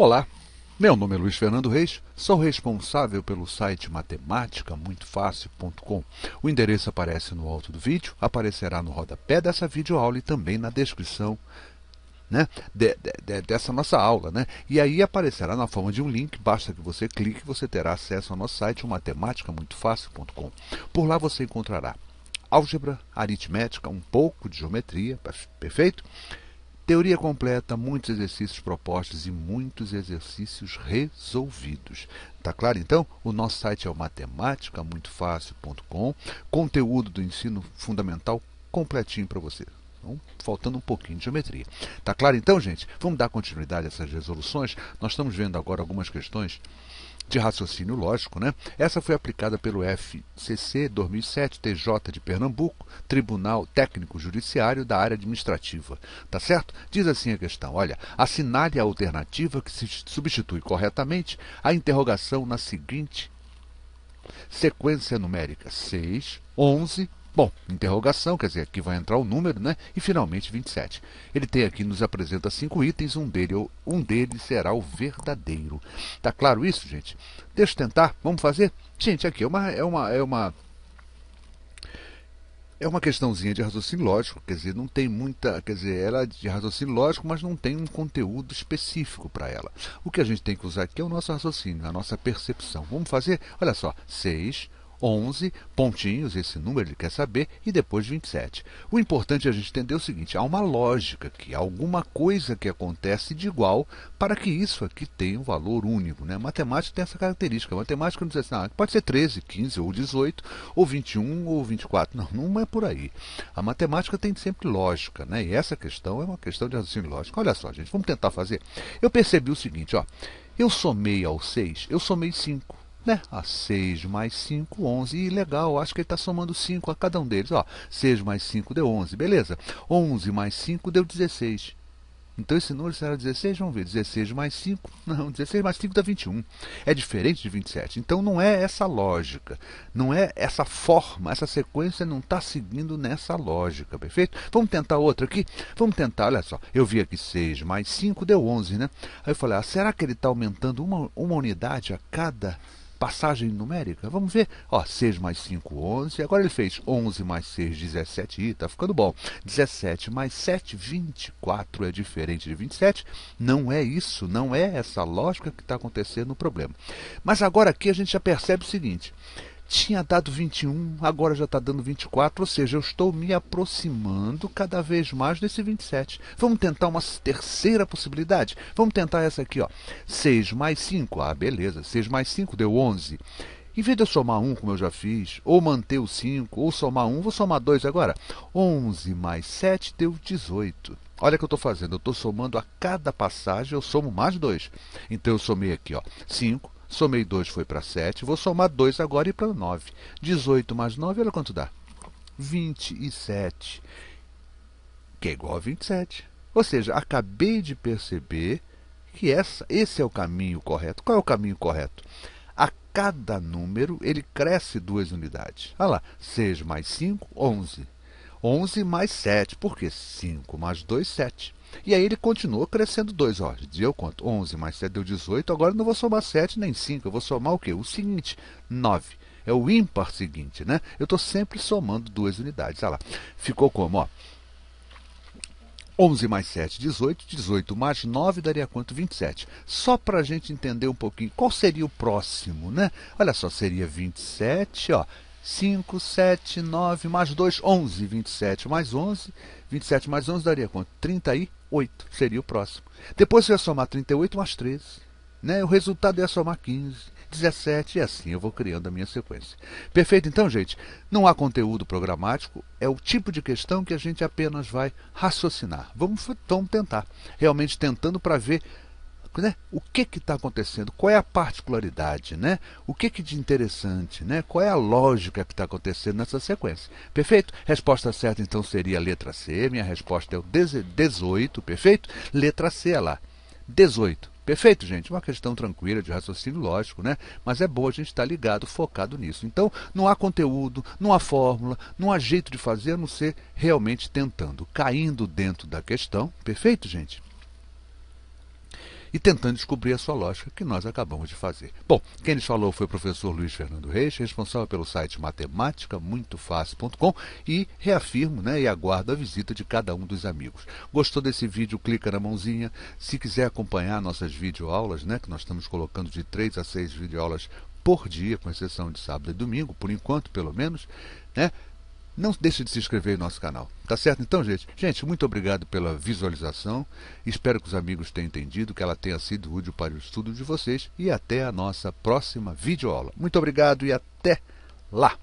Olá, meu nome é Luiz Fernando Reis, sou responsável pelo site fácil.com. O endereço aparece no alto do vídeo, aparecerá no rodapé dessa videoaula e também na descrição né? De, de, dessa nossa aula. Né? E aí aparecerá na forma de um link, basta que você clique e você terá acesso ao nosso site, fácil.com. Por lá você encontrará álgebra, aritmética, um pouco de geometria, perfeito? Teoria completa, muitos exercícios propostos e muitos exercícios resolvidos. Tá claro então? O nosso site é o matemática Conteúdo do ensino fundamental completinho para você. Então, faltando um pouquinho de geometria. Tá claro então, gente? Vamos dar continuidade a essas resoluções. Nós estamos vendo agora algumas questões de raciocínio lógico, né? Essa foi aplicada pelo FCC 2007 TJ de Pernambuco, Tribunal Técnico Judiciário da área administrativa, tá certo? Diz assim a questão, olha, assinale a alternativa que se substitui corretamente a interrogação na seguinte sequência numérica 6, 11, Bom, interrogação, quer dizer, aqui vai entrar o número, né? E finalmente 27. Ele tem aqui, nos apresenta cinco itens, um, dele, um deles será o verdadeiro. Tá claro isso, gente? Deixa eu tentar, vamos fazer? Gente, aqui é uma. É uma, é uma é uma questãozinha de raciocínio lógico, quer dizer, não tem muita, quer dizer, ela é de raciocínio lógico, mas não tem um conteúdo específico para ela. O que a gente tem que usar aqui é o nosso raciocínio, a nossa percepção. Vamos fazer? Olha só, 6 11 pontinhos, esse número ele quer saber, e depois 27. O importante é a gente entender o seguinte: há uma lógica que alguma coisa que acontece de igual para que isso aqui tenha um valor único. Né? Matemática tem essa característica. Matemática não diz assim, ah, pode ser 13, 15, ou 18, ou 21, ou 24. Não, não é por aí. A matemática tem sempre lógica, né? E essa questão é uma questão de raciocínio lógico. Olha só, gente, vamos tentar fazer. Eu percebi o seguinte, ó. Eu somei ao 6, eu somei 5 né? A 6 mais 5, 11. E legal, acho que ele está somando 5 a cada um deles. Ó, 6 mais 5 deu 11, beleza. 11 mais 5 deu 16. Então esse número será 16, vamos ver, 16 mais 5, não, 16 mais 5 dá 21. É diferente de 27. Então não é essa lógica, não é essa forma, essa sequência não está seguindo nessa lógica, perfeito? Vamos tentar outra aqui? Vamos tentar, olha só, eu vi aqui 6 mais 5 deu 11, né? Aí eu falei, ah, será que ele está aumentando uma, uma unidade a cada passagem numérica. Vamos ver. Ó, 6 mais 5, 11. Agora ele fez 11 mais 6, 17. Está ficando bom. 17 mais 7, 24. É diferente de 27. Não é isso, não é essa lógica que está acontecendo no problema. Mas agora aqui a gente já percebe o seguinte tinha dado 21, agora já está dando 24, ou seja, eu estou me aproximando cada vez mais desse 27. Vamos tentar uma terceira possibilidade? Vamos tentar essa aqui, ó. 6 mais 5, ah, beleza, 6 mais 5 deu 11. Em vez de eu somar 1, como eu já fiz, ou manter o 5, ou somar 1, vou somar 2 agora. 11 mais 7 deu 18. Olha o que eu estou fazendo, eu estou somando a cada passagem, eu somo mais 2. Então eu somei aqui, ó, 5, Somei 2, foi para 7. Vou somar 2 agora e para 9. 18 mais 9, olha quanto dá. 27, que é igual a 27. Ou seja, acabei de perceber que essa, esse é o caminho correto. Qual é o caminho correto? A cada número, ele cresce duas unidades. Olha lá, 6 mais 5, 11. 11 mais 7, porque 5 mais 2, 7. E aí ele continua crescendo 2. Ó, eu conto 11 mais 7 deu 18, agora eu não vou somar 7 nem 5, eu vou somar o quê? O seguinte, 9. É o ímpar seguinte, né? Eu estou sempre somando duas unidades. Olha lá, ficou como? Ó, 11 mais 7, 18. 18 mais 9 daria quanto? 27. Só para a gente entender um pouquinho qual seria o próximo, né? Olha só, seria 27, ó. 5, 7, 9, mais 2, 11. 27 mais 11. 27 mais 11 daria quanto? 38 seria o próximo. Depois você ia somar 38 mais 13. Né? O resultado ia somar 15, 17 e assim eu vou criando a minha sequência. Perfeito? Então, gente, não há conteúdo programático, é o tipo de questão que a gente apenas vai raciocinar. Vamos, vamos tentar, realmente tentando para ver né? O que está acontecendo? Qual é a particularidade, né? O que, que de interessante, né? Qual é a lógica que está acontecendo nessa sequência? Perfeito? Resposta certa então seria a letra C. Minha resposta é o 18, perfeito? Letra C é lá. 18. Perfeito, gente? Uma questão tranquila de raciocínio lógico, né? Mas é bom a gente estar tá ligado, focado nisso. Então, não há conteúdo, não há fórmula, não há jeito de fazer a não ser realmente tentando, caindo dentro da questão. Perfeito, gente? e tentando descobrir a sua lógica, que nós acabamos de fazer. Bom, quem nos falou foi o professor Luiz Fernando Reis, responsável pelo site matematicamuitofácil.com e reafirmo né, e aguardo a visita de cada um dos amigos. Gostou desse vídeo? Clica na mãozinha. Se quiser acompanhar nossas videoaulas, né, que nós estamos colocando de 3 a 6 videoaulas por dia, com exceção de sábado e domingo, por enquanto, pelo menos, né? não deixe de se inscrever em nosso canal. Tá certo então, gente? Gente, muito obrigado pela visualização. Espero que os amigos tenham entendido, que ela tenha sido útil para o estudo de vocês e até a nossa próxima videoaula. Muito obrigado e até lá!